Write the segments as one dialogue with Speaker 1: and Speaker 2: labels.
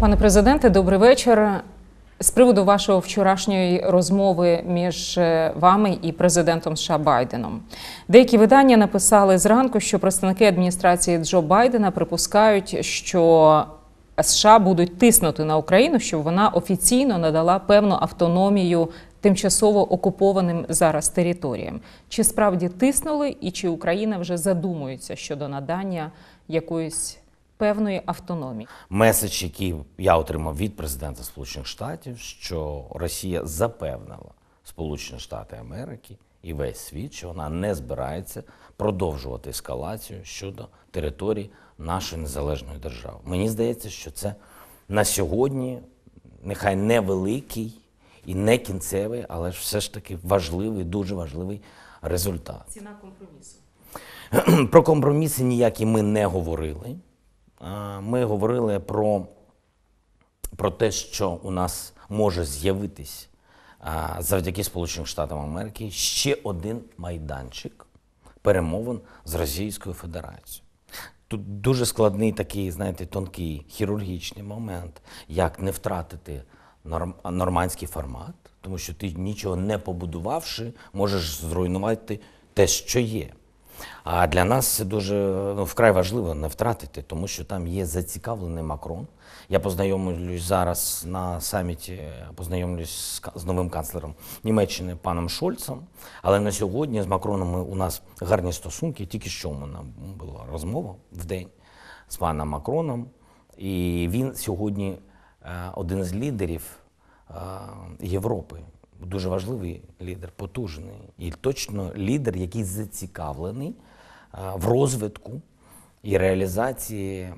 Speaker 1: Пане президенте, добрий вечір. З приводу вашої вчорашньої розмови між е, вами і президентом США Байденом, деякі видання написали зранку, що представники адміністрації Джо Байдена припускають, що США будуть тиснути на Україну, щоб вона офіційно надала певну автономію тимчасово окупованим зараз територіям. Чи справді тиснули, і чи Україна вже задумується щодо надання якоїсь певної автономії.
Speaker 2: Меседж, який я отримав від президента Сполучених Штатів, що Росія запевнила Сполучені Штати Америки і весь світ, що вона не збирається продовжувати ескалацію щодо території нашої незалежної держави. Мені здається, що це на сьогодні нехай невеликий. І не кінцевий, але ж все ж таки важливий, дуже важливий результат. Ціна
Speaker 1: компромісу.
Speaker 2: Про компроміси ніякі ми не говорили ми говорили про про те, що у нас може з'явитись завдяки Сполученим Штатам Америки ще один майданчик перемовин з Російською Федерацією. Тут дуже складний такий, знаєте, тонкий хірургічний момент, як не втратити нормандський формат, тому що ти нічого не побудувавши, можеш зруйнувати те, що є. А для нас це дуже ну, вкрай важливо не втратити, тому що там є зацікавлений Макрон. Я познайомлюсь зараз на саміті, познайомлюсь з новим канцлером Німеччини паном Шольцем. Але на сьогодні з Макроном у нас гарні стосунки. Тільки що у мене була розмова в день з паном Макроном, і він сьогодні е, один з лідерів е, Європи дуже важливий лідер, потужний і точно лідер, який зацікавлений е, в розвитку і реалізації е,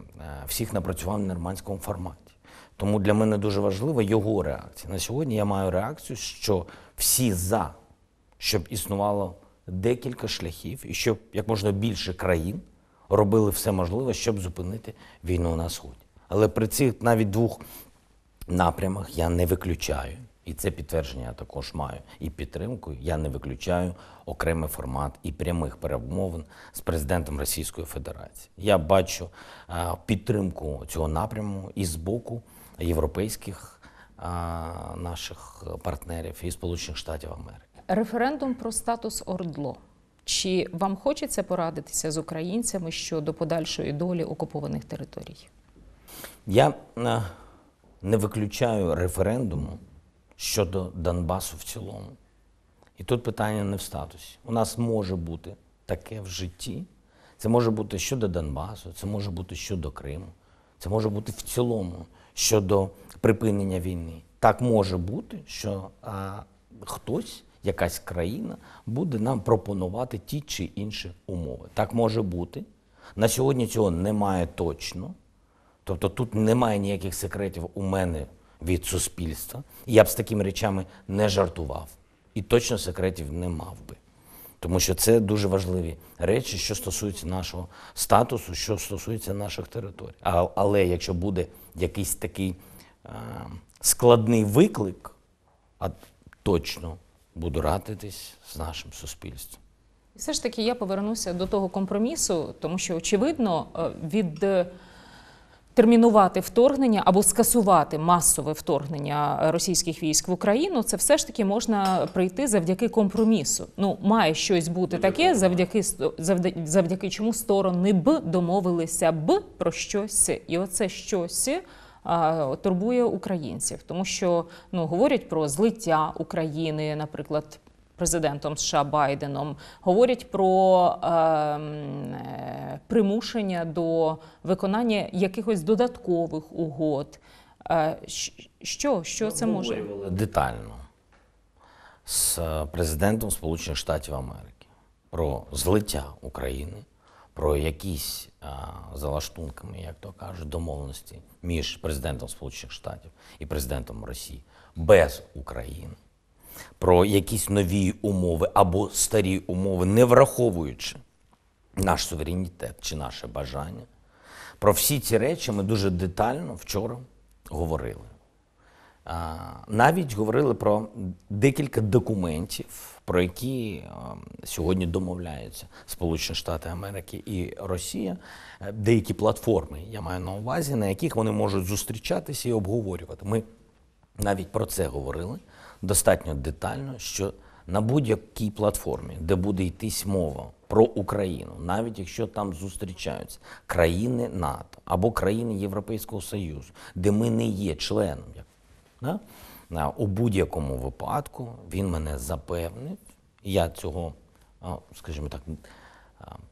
Speaker 2: всіх напрацювань в нормандському форматі. Тому для мене дуже важлива його реакція. На сьогодні я маю реакцію, що всі за, щоб існувало декілька шляхів, і щоб як можна більше країн робили все можливе, щоб зупинити війну на сході. Але при цих навіть двох напрямах я не виключаю. І це підтвердження я також маю і підтримку. Я не виключаю окремий формат і прямих перемовин з президентом Російської Федерації. Я бачу е, підтримку цього напряму і з боку європейських е, наших партнерів і Сполучених Штатів Америки.
Speaker 1: Референдум про статус ОРДЛО. Чи вам хочеться порадитися з українцями щодо подальшої долі окупованих територій?
Speaker 2: Я е, не виключаю референдуму щодо Донбасу в цілому. І тут питання не в статусі. У нас може бути таке в житті. Це може бути щодо Донбасу, це може бути щодо Криму, це може бути в цілому щодо припинення війни. Так може бути, що а, хтось, якась країна, буде нам пропонувати ті чи інші умови. Так може бути. На сьогодні цього немає точно. Тобто тут немає ніяких секретів у мене від суспільства. Я б з такими речами не жартував і точно секретів не мав би. Тому що це дуже важливі речі, що стосуються нашого статусу, що стосується наших територій. А, але якщо буде якийсь такий е, складний виклик, а точно буду радитись з нашим суспільством.
Speaker 1: І все ж таки я повернуся до того компромісу, тому що очевидно е, від термінувати вторгнення або скасувати масове вторгнення е, російських військ в Україну, це все ж таки можна прийти завдяки компромісу. Ну має щось бути таке, завдяки завдяки, завдяки чому сторони б домовилися б про щось, і оце щось. Е, турбує українців, тому що ну говорять про злиття України, наприклад, президентом США Байденом, говорять про ем, е, примушення до виконання якихось додаткових угод. Е, що що це може
Speaker 2: детально з президентом Сполучених Штатів Америки про злиття України, про якісь е, залаштунками, як то кажуть, домовленості між президентом Сполучених Штатів і президентом Росії без України про якісь нові умови або старі умови, не враховуючи наш суверенітет чи наше бажання. Про всі ці речі ми дуже детально вчора говорили. Навіть говорили про декілька документів, про які сьогодні домовляються Сполучені Штати Америки і Росія, е, деякі платформи, я маю на увазі, на яких вони можуть зустрічатися і обговорювати. Ми навіть про це говорили достатньо детально, що на будь-якій платформі, де буде йтись мова про Україну, навіть якщо там зустрічаються країни НАТО або країни Європейського Союзу, де ми не є членом, да? у будь-якому випадку він мене запевнить. Я цього, скажімо так,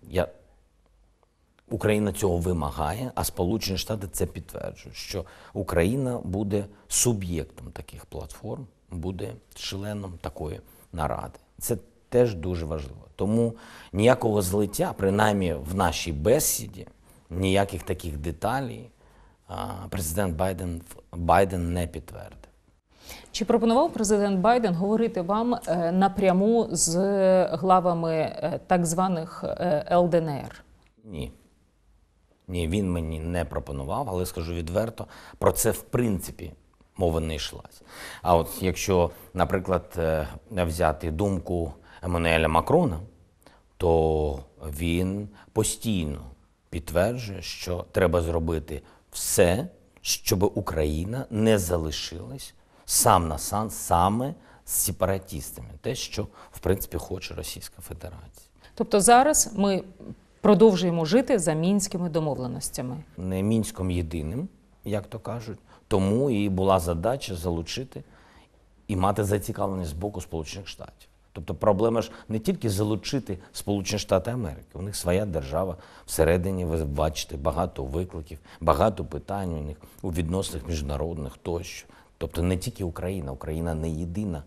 Speaker 2: я. Україна цього вимагає, а Сполучені Штати це підтверджують, що Україна буде суб'єктом таких платформ буде членом такої наради. Це теж дуже важливо. Тому ніякого злиття, принаймні в нашій бесіді, ніяких таких деталей президент Байден Байден не підтвердив.
Speaker 1: Чи пропонував президент Байден говорити вам е, напряму з е, главами е, так званих ЛДНР?
Speaker 2: Ні. Ні, він мені не пропонував, але скажу відверто, про це в принципі мова не йшла. А от якщо, наприклад, е, взяти думку Еммануеля Макрона, то він постійно підтверджує, що треба зробити все, щоб Україна не залишилась сам на сам саме з сепаратістами, те, що в принципі хоче Російська Федерація.
Speaker 1: Тобто зараз ми продовжуємо жити за мінськими домовленостями,
Speaker 2: не мінськом єдиним, як то кажуть. Тому і була задача залучити і мати зацікавленість з боку Сполучених Штатів. Тобто проблема ж не тільки залучити Сполучені Штати Америки. У них своя держава всередині, ви бачите, багато викликів, багато питань у них у відносинах міжнародних тощо. Тобто не тільки Україна, Україна не єдина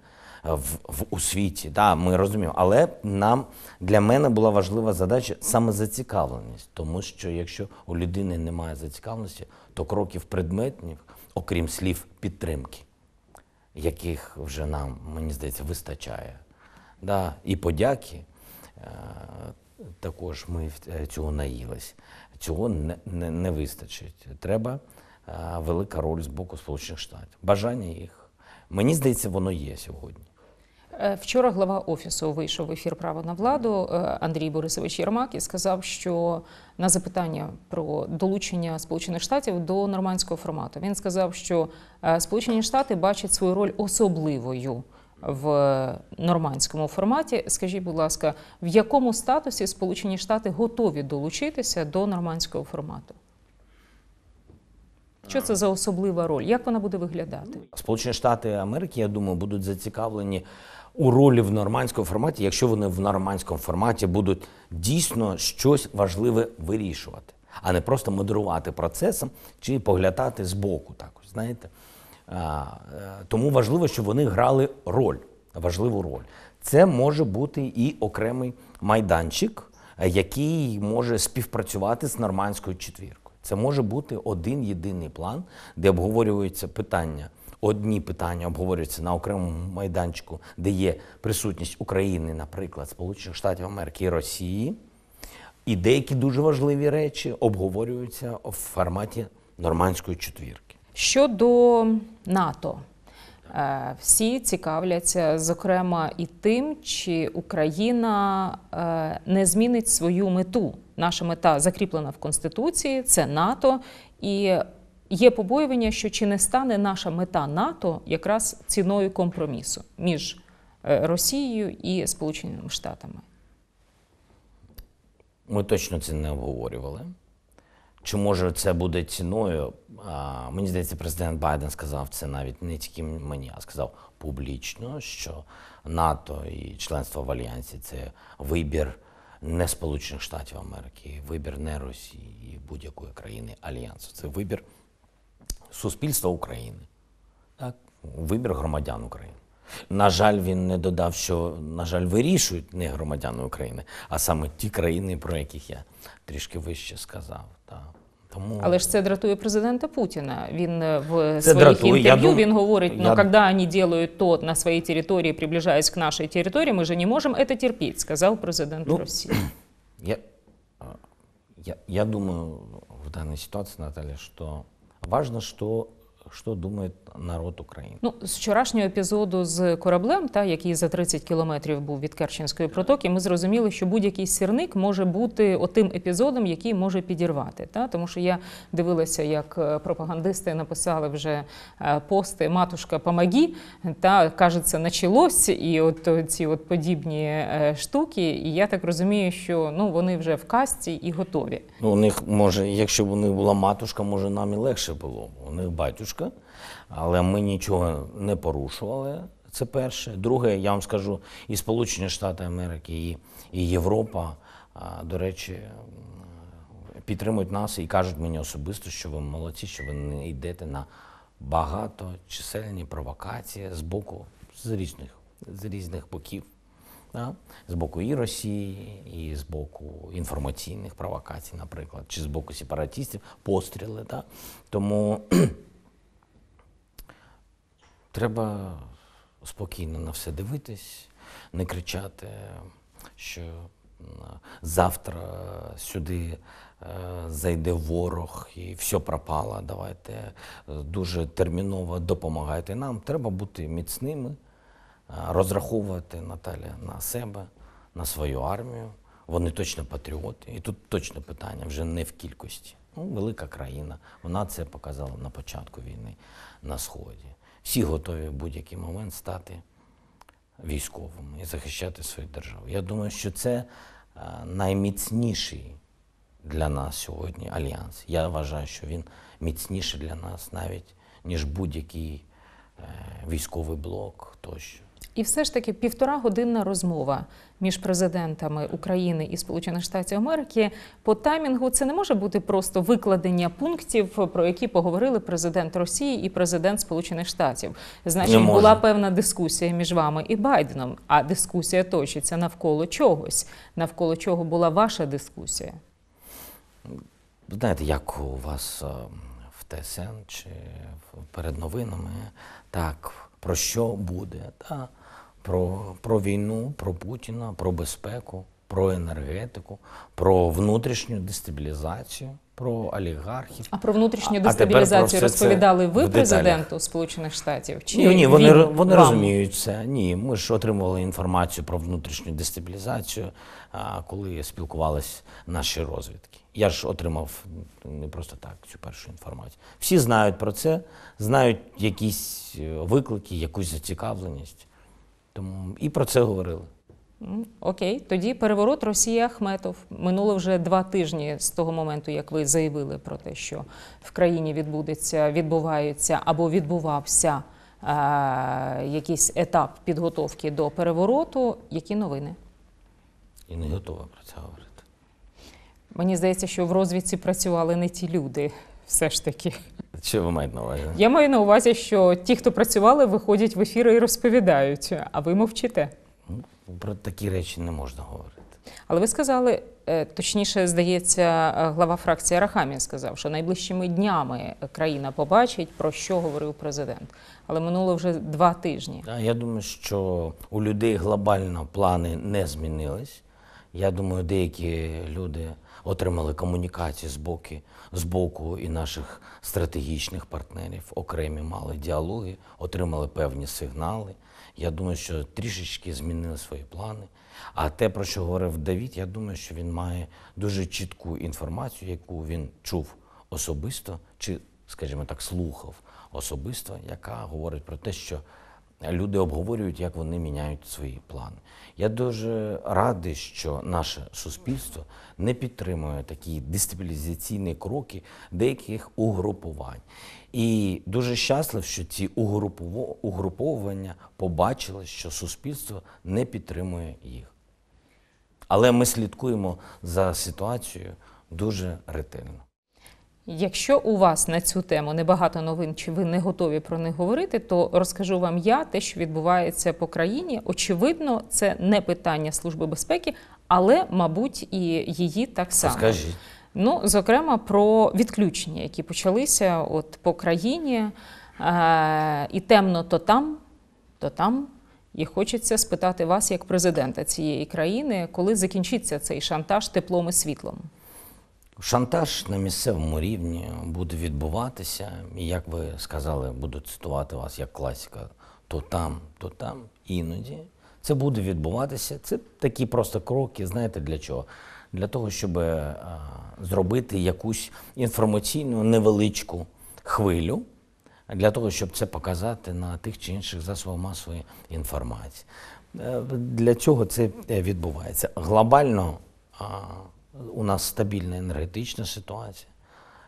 Speaker 2: е, в, в у світі. Да, ми розуміємо, але нам для мене була важлива задача саме зацікавленість, тому що якщо у людини немає зацікавленості, то кроків предметних окрім слів підтримки, яких вже нам, мені здається, вистачає. Да? І подяки е, також ми е, цього наїлись. Цього не, не, не вистачить. Треба е, велика роль з боку Сполучених Штатів. Бажання їх. Мені здається, воно є сьогодні.
Speaker 1: Е, вчора глава офісу вийшов в ефір право на владу е, Андрій Борисович Єрмак і сказав, що на запитання про долучення Сполучених Штатів до нормандського формату він сказав, що е, Сполучені Штати бачать свою роль особливою в нормандському форматі. Скажіть, будь ласка, в якому статусі Сполучені Штати готові долучитися до нормандського формату? Що це за особлива роль? Як вона буде виглядати?
Speaker 2: Сполучені Штати Америки, я думаю, будуть зацікавлені у ролі в нормандському форматі, якщо вони в нормандському форматі будуть дійсно щось важливе вирішувати, а не просто модерувати процесом чи поглядати з боку, Також знаєте, е, тому важливо, щоб вони грали роль, важливу роль. Це може бути і окремий майданчик, який може співпрацювати з нормандською четвіркою. Це може бути один єдиний план, де обговорюються питання. Одні питання обговорюються на окремому майданчику, де є присутність України, наприклад, Сполучених Штатів Америки і Росії. І деякі дуже важливі речі обговорюються в форматі нормандської четвірки
Speaker 1: щодо НАТО. Е, всі цікавляться, е, зокрема, і тим, чи Україна е, не змінить свою мету. Наша мета закріплена в Конституції, це НАТО, і є побоювання, що чи не стане наша мета НАТО якраз ціною компромісу між Росією і Сполученими Штатами.
Speaker 2: Ми точно це не обговорювали. Чи може це буде ціною? А, мені здається, президент Байден сказав це навіть не тільки мені, а сказав публічно, що НАТО і членство в Альянсі це вибір не Сполучених Штатів Америки, вибір не Росії і будь-якої країни Альянсу. Це вибір суспільства України, так? вибір громадян України. На жаль, він не додав, що, на жаль, вирішують не громадяни України, а саме ті країни, про яких я трішки вище сказав. Так.
Speaker 1: Тому але ж це дратує президента Путіна. Він е, в це своїх інтерв'ю він говорить: ну я... когда вони делают то на своїй території, приближаясь к нашій території, ми же не можемо це терпіти, сказав президент ну, Росії.
Speaker 2: Я, я я думаю в данной ситуации, Наталья, что важно, что що думає народ України.
Speaker 1: Ну з вчорашнього епізоду з кораблем, та який за 30 кілометрів був від Керченської протоки, ми зрозуміли, що будь-який сірник може бути отим епізодом, який може підірвати. Та тому, що я дивилася, як е, пропагандисти написали вже е, пости Матушка помогі», та кажеться, началось, і от ці от подібні е, штуки. І я так розумію, що ну вони вже в касті і готові.
Speaker 2: Ну, у них може, якщо б у них була матушка, може нам і легше було. У них батюшка подушка, але ми нічого не порушували. Це перше. Друге, я вам скажу, і Сполучені Штати Америки, і, і Європа, до речі, підтримують нас і кажуть мені особисто, що ви молодці, що ви не йдете на багато чисельні провокації з боку з різних з різних боків. Да? З боку і Росії, і з боку інформаційних провокацій, наприклад, чи з боку сепаратистів, постріли. Да? Тому Треба спокійно на все дивитись, не кричати, що завтра сюди е, зайде ворог і все пропало. Давайте е, дуже терміново допомагайте нам. Треба бути міцними, е, розраховувати Наталя на себе, на свою армію. Вони точно патріоти, і тут точно питання вже не в кількості. Ну, Велика країна. Вона це показала на початку війни на сході всі готові в будь-який момент стати військовими і захищати свою державу. Я думаю, що це е, найміцніший для нас сьогодні альянс. Я вважаю, що він міцніший для нас навіть ніж будь-який е, військовий блок тощо.
Speaker 1: І все ж таки півтора годинна розмова між президентами України і Сполучених Штатів Америки по таймінгу це не може бути просто викладення пунктів, про які поговорили президент Росії і президент Сполучених Штатів. Значить, була певна дискусія між вами і Байденом. А дискусія точиться навколо чогось, навколо чого була ваша дискусія.
Speaker 2: Знаєте, як у вас е, в ТСН чи перед новинами так. Про що буде, та про, про війну, про Путіна, про безпеку, про енергетику, про внутрішню дестабілізацію. Про олігархів, а про внутрішню дестабілізацію про розповідали ви президенту
Speaker 1: Сполучених Штатів? Чи ні, ні, вони він вони розуміють
Speaker 2: це. Ні, ми ж отримували інформацію про внутрішню дестабілізацію, коли спілкувалися наші розвідки. Я ж отримав не просто так цю першу інформацію. Всі знають про це, знають якісь е, виклики, якусь зацікавленість. Тому і про це говорили.
Speaker 1: Окей, тоді переворот Росії Ахметов. Минуло вже два тижні з того моменту, як ви заявили про те, що в країні відбудеться, відбувається або відбувався е якийсь етап підготовки до перевороту. Які новини?
Speaker 2: І не готова про це говорити.
Speaker 1: Мені здається, що в розвідці працювали не ті люди все ж таки.
Speaker 2: Що ви маєте на увазі? Я
Speaker 1: маю на увазі, що ті, хто працювали, виходять в ефіри і розповідають, а ви мовчите.
Speaker 2: Ну, про такі речі не можна говорити.
Speaker 1: Але ви сказали, е, точніше, здається, е, глава фракції Рахамін сказав, що найближчими днями країна побачить, про що говорив президент. Але минуло вже два тижні.
Speaker 2: Я думаю, що у людей глобально плани не змінились. Я думаю, деякі люди отримали комунікацію з боки з боку і наших стратегічних партнерів. Окремі мали діалоги, отримали певні сигнали. Я думаю, що трішечки змінили свої плани. А те, про що говорив Давід, я думаю, що він має дуже чітку інформацію, яку він чув особисто, чи, скажімо так, слухав особисто, яка говорить про те, що люди обговорюють, як вони міняють свої плани. Я дуже радий, що наше суспільство не підтримує такі дестабілізаційні кроки деяких угрупувань. І дуже щаслив, що ці угруповування побачили, що суспільство не підтримує їх. Але ми слідкуємо за ситуацією дуже ретельно.
Speaker 1: Якщо у вас на цю тему небагато новин, чи ви не готові про них говорити, то розкажу вам я те, що відбувається по країні. Очевидно, це не питання служби безпеки, але, мабуть, і її так само. Скажіть. Ну, зокрема, про відключення, які почалися от по країні, е і темно то там, то там. І хочеться спитати вас як президента цієї країни, коли закінчиться цей шантаж теплом і світлом.
Speaker 2: Шантаж на місцевому рівні буде відбуватися, і як ви сказали, буду цитувати вас як класіка, то там, то там, іноді. Це буде відбуватися. Це такі просто кроки. Знаєте для чого? Для того, щоб е, зробити якусь інформаційну невеличку хвилю, для того, щоб це показати на тих чи інших засобах масової інформації. Е, для цього це е, відбувається глобально у нас стабільна енергетична ситуація,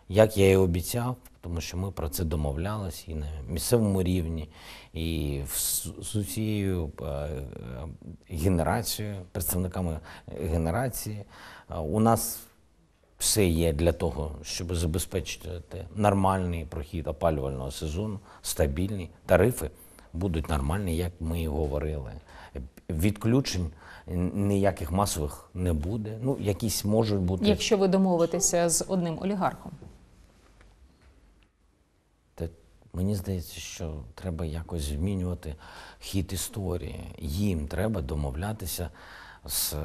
Speaker 2: як я і обіцяв, тому що ми про це домовлялись і на місцевому рівні, і з усією е, е, генерацією, представниками е, генерації. У нас все є для того, щоб забезпечити нормальний прохід опалювального сезону, стабільні тарифи будуть нормальні, як ми і говорили. Відключень ніяких масових не буде. Ну, якісь можуть бути.
Speaker 1: Якщо ви домовитеся з одним олігархом.
Speaker 2: Та мені здається, що треба якось змінювати хід історії. Їм треба домовлятися з е,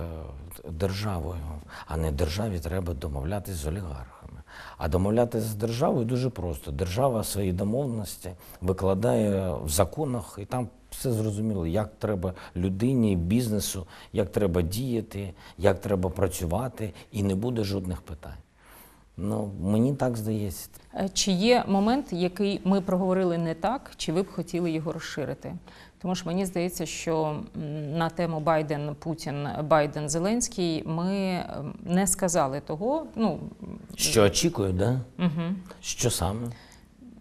Speaker 2: державою, а не державі треба домовлятися з олігархами. А домовлятися з державою дуже просто. Держава свої домовленості викладає в законах, і там все зрозуміло, як треба людині, бізнесу, як треба діяти, як треба працювати, і не буде жодних питань. Ну, мені так здається.
Speaker 1: Е, чи є момент, який ми проговорили не так, чи ви б хотіли його розширити? Тому що мені здається, що на тему Байден, Путін, Байден, Зеленський ми не сказали того. Ну що
Speaker 2: очікують, да? Угу. Що саме?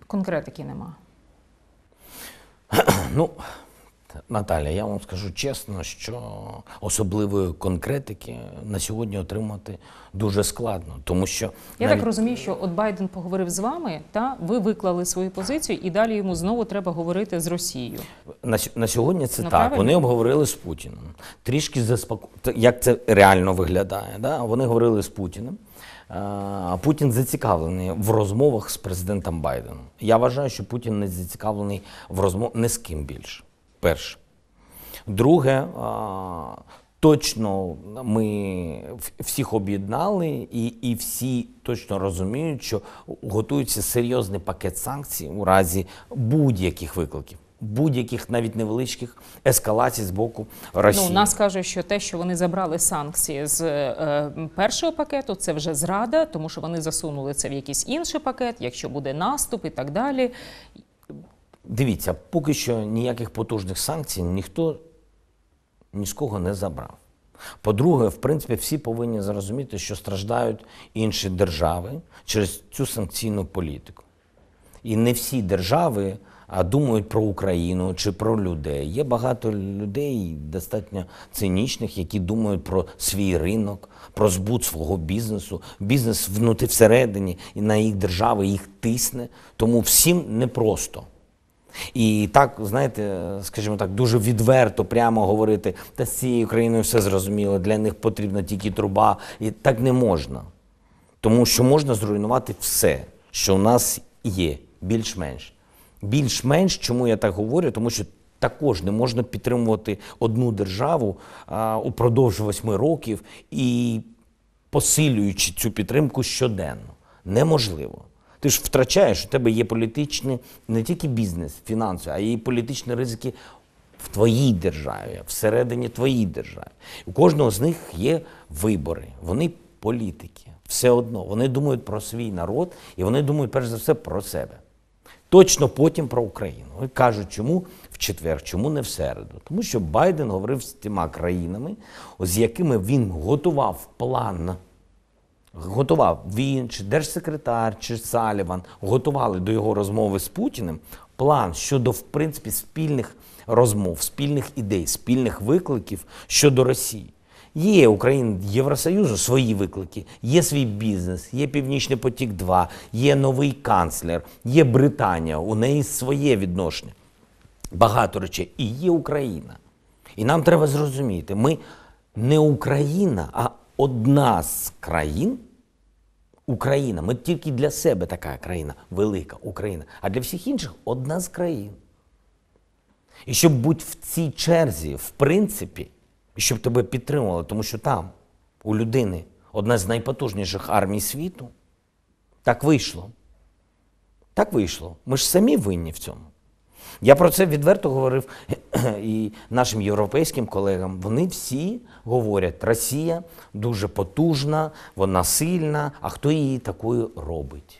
Speaker 1: Конкретики нема.
Speaker 2: ну Наталя, я вам скажу чесно, що особливої конкретики на сьогодні отримати дуже складно, тому що я навіть... так розумію,
Speaker 1: що от Байден поговорив з вами, та ви виклали свою позицію, і далі йому знову треба говорити з Росією.
Speaker 2: На на сьогодні це ну, так. Правильно? Вони обговорили з Путіним. Трішки заспоко... як це реально виглядає. Да? Вони говорили з Путіним. А Путін зацікавлений в розмовах з президентом Байденом. Я вважаю, що Путін не зацікавлений в розмов не з ким більше перше. Друге, точно ми всіх об'єднали, і і всі точно розуміють, що готується серйозний пакет санкцій у разі будь-яких викликів. Будь-яких навіть невеличких ескалацій з боку ну, Росії. Ну, нас
Speaker 1: каже, що те, що вони забрали санкції з е, першого пакету, це вже зрада, тому що вони засунули це в якийсь інший пакет, якщо буде наступ і так далі. Дивіться, поки
Speaker 2: що ніяких потужних санкцій ніхто ні з кого не забрав. По-друге, в принципі, всі повинні зрозуміти, що страждають інші держави через цю санкційну політику. І не всі держави думають про Україну чи про людей. Є багато людей, достатньо цинічних, які думають про свій ринок, про збут свого бізнесу, бізнес внутрі всередині і на їх держави їх тисне. Тому всім непросто. І так, знаєте, скажімо так, дуже відверто прямо говорити, та з цією країною все зрозуміло, для них потрібна тільки труба. І так не можна. Тому що можна зруйнувати все, що у нас є, більш-менш. Більш-менш, чому я так говорю? Тому що також не можна підтримувати одну державу а, упродовж восьми років і посилюючи цю підтримку щоденно. Неможливо. Ти ж втрачаєш, у тебе є політичні, не тільки бізнес, фінанси, а і політичні ризики в твоїй державі, всередині твоїй держави. У кожного з них є вибори. Вони політики. Все одно. Вони думають про свій народ і вони думають, перш за все, про себе. Точно потім про Україну. І кажуть, чому в четвер, чому не в середу. Тому що Байден говорив з тими країнами, з якими він готував план готував він, чи держсекретар, чи Саліван готували до його розмови з Путіним план щодо в принципі спільних розмов, спільних ідей, спільних викликів щодо Росії. Є Україна Євросоюзу свої виклики, є свій бізнес, є Північний потік, 2 є новий канцлер, є Британія. У неї своє відношення. Багато речей. І є Україна. І нам треба зрозуміти, ми не Україна, а одна з країн, Україна, ми тільки для себе така країна, велика Україна, а для всіх інших одна з країн. І щоб бути в цій черзі, в принципі, і щоб тебе підтримували, тому що там, у людини, одна з найпотужніших армій світу, так вийшло. Так вийшло. Ми ж самі винні в цьому. Я про це відверто говорив і нашим європейським колегам. Вони всі говорять, Росія дуже потужна, вона сильна, а хто її такою робить?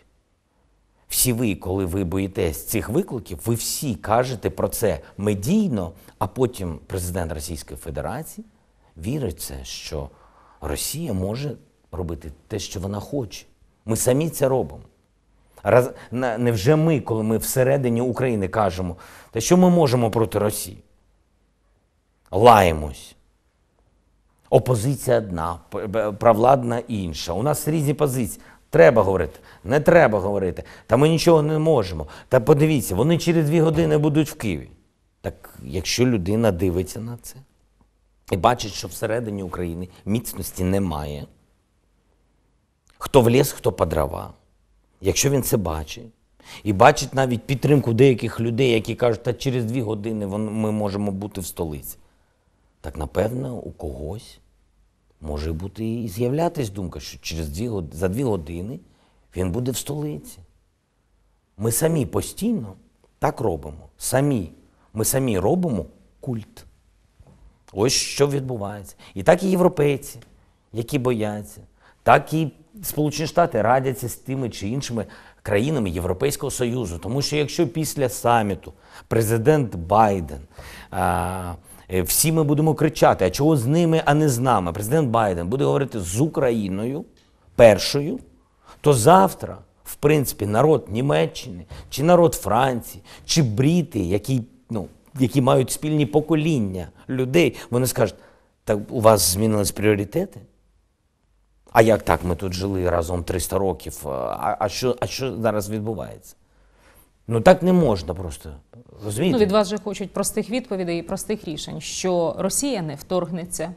Speaker 2: Всі ви, коли ви боїтесь цих викликів, ви всі кажете про це медійно, а потім президент Російської Федерації вірить, це, що Росія може робити те, що вона хоче. Ми самі це робимо. Раз невже ми, коли ми всередині України кажемо, та що ми можемо проти Росії? Лаємось. Опозиція одна, правладна інша. У нас різні позиції. Треба говорити, не треба говорити. Та ми нічого не можемо. Та подивіться, вони через дві години будуть в Києві. Так якщо людина дивиться на це і бачить, що всередині України міцності немає, хто в ліс, хто по дрова якщо він це бачить, і бачить навіть підтримку деяких людей, які кажуть, та через дві години ми можемо бути в столиці, так напевно, у когось може бути і з'являтися думка, що через дві, за дві години він буде в столиці. Ми самі постійно так робимо. Самі. Ми самі робимо культ. Ось що відбувається. І так і європейці, які бояться, так і Сполучені Штати радяться з тими чи іншими країнами Європейського Союзу, тому що якщо після саміту президент Байден а, е, всі ми будемо кричати, а чого з ними, а не з нами, президент Байден буде говорити з Україною першою, то завтра, в принципі, народ Німеччини чи народ Франції, чи Бріти, які, ну, які мають спільні покоління людей, вони скажуть, так у вас змінились пріоритети. А як так? Ми тут жили разом 300 років. Е, а а, що а що зараз відбувається? Ну так не можна просто.
Speaker 1: розумієте? Ну, Від вас же хочуть простих відповідей і простих рішень, що Росія не вторгнеться.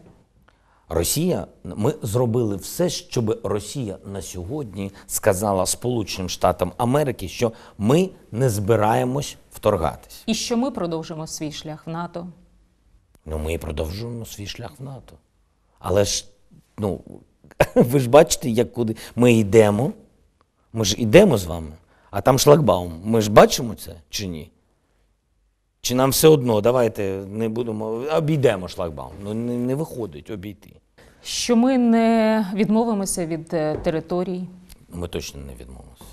Speaker 2: Росія, ми зробили все, щоб Росія на сьогодні сказала Сполученим Штатам Америки, що ми не збираємось вторгатись,
Speaker 1: і що ми продовжимо свій шлях в НАТО.
Speaker 2: Ну ми продовжуємо свій шлях в НАТО. Але ж ну Ви ж бачите, як куди ми йдемо. Ми ж йдемо з вами, а там шлагбаум. Ми ж бачимо це чи ні? Чи нам все одно, давайте не будемо, обійдемо шлагбаум. Ну не, не виходить обійти.
Speaker 1: Що ми не відмовимося від е, територій.
Speaker 2: Ми точно не відмовимося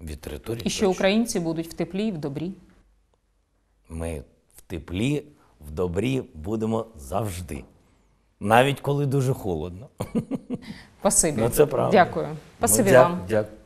Speaker 2: від території. І що точно.
Speaker 1: українці будуть в теплі і в добрі.
Speaker 2: Ми в теплі, в добрі будемо завжди навіть коли дуже холодно. Спасибі. Ну, це правда. Дякую. Ну, Спасибі ну, дя вам.
Speaker 1: Дякую.